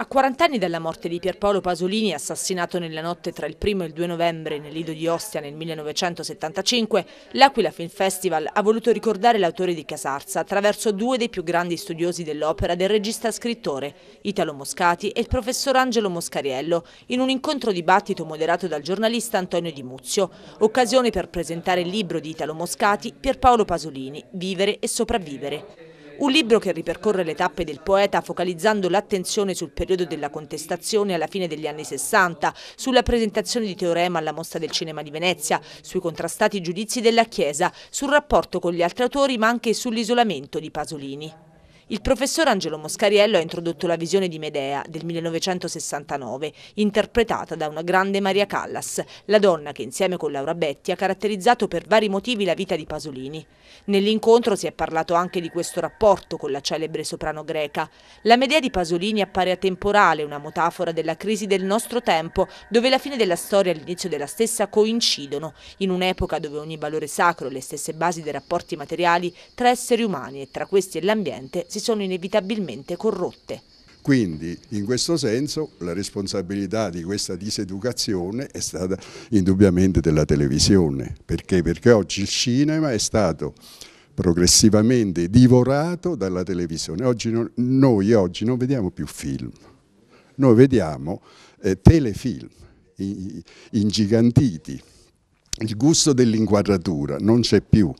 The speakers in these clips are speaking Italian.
A 40 anni dalla morte di Pierpaolo Pasolini, assassinato nella notte tra il 1 e il 2 novembre nell'Ido di Ostia nel 1975, l'Aquila Film Festival ha voluto ricordare l'autore di Casarsa attraverso due dei più grandi studiosi dell'opera del regista-scrittore, Italo Moscati e il professor Angelo Moscariello, in un incontro-dibattito moderato dal giornalista Antonio Di Muzio, occasione per presentare il libro di Italo Moscati, Pierpaolo Pasolini, Vivere e sopravvivere. Un libro che ripercorre le tappe del poeta focalizzando l'attenzione sul periodo della contestazione alla fine degli anni 60, sulla presentazione di Teorema alla Mostra del Cinema di Venezia, sui contrastati giudizi della Chiesa, sul rapporto con gli altri autori ma anche sull'isolamento di Pasolini. Il professor Angelo Moscariello ha introdotto la visione di Medea del 1969, interpretata da una grande Maria Callas, la donna che insieme con Laura Betti ha caratterizzato per vari motivi la vita di Pasolini. Nell'incontro si è parlato anche di questo rapporto con la celebre soprano greca. La Medea di Pasolini appare atemporale, una metafora della crisi del nostro tempo, dove la fine della storia e l'inizio della stessa coincidono, in un'epoca dove ogni valore sacro e le stesse basi dei rapporti materiali tra esseri umani e tra questi e l'ambiente si si sono inevitabilmente corrotte. Quindi in questo senso la responsabilità di questa diseducazione è stata indubbiamente della televisione, perché? perché oggi il cinema è stato progressivamente divorato dalla televisione. Oggi non, noi oggi non vediamo più film, noi vediamo eh, telefilm ingigantiti. Il gusto dell'inquadratura non c'è più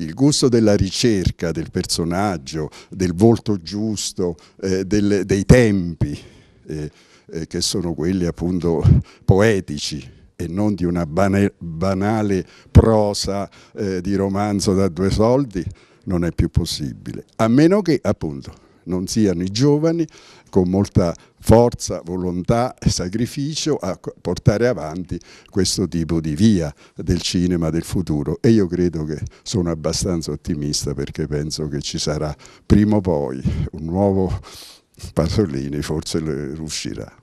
il gusto della ricerca del personaggio, del volto giusto, eh, del, dei tempi, eh, eh, che sono quelli appunto poetici e non di una banale prosa eh, di romanzo da due soldi, non è più possibile, a meno che appunto non siano i giovani con molta forza, volontà e sacrificio a portare avanti questo tipo di via del cinema del futuro e io credo che sono abbastanza ottimista perché penso che ci sarà prima o poi un nuovo Pasolini, forse riuscirà.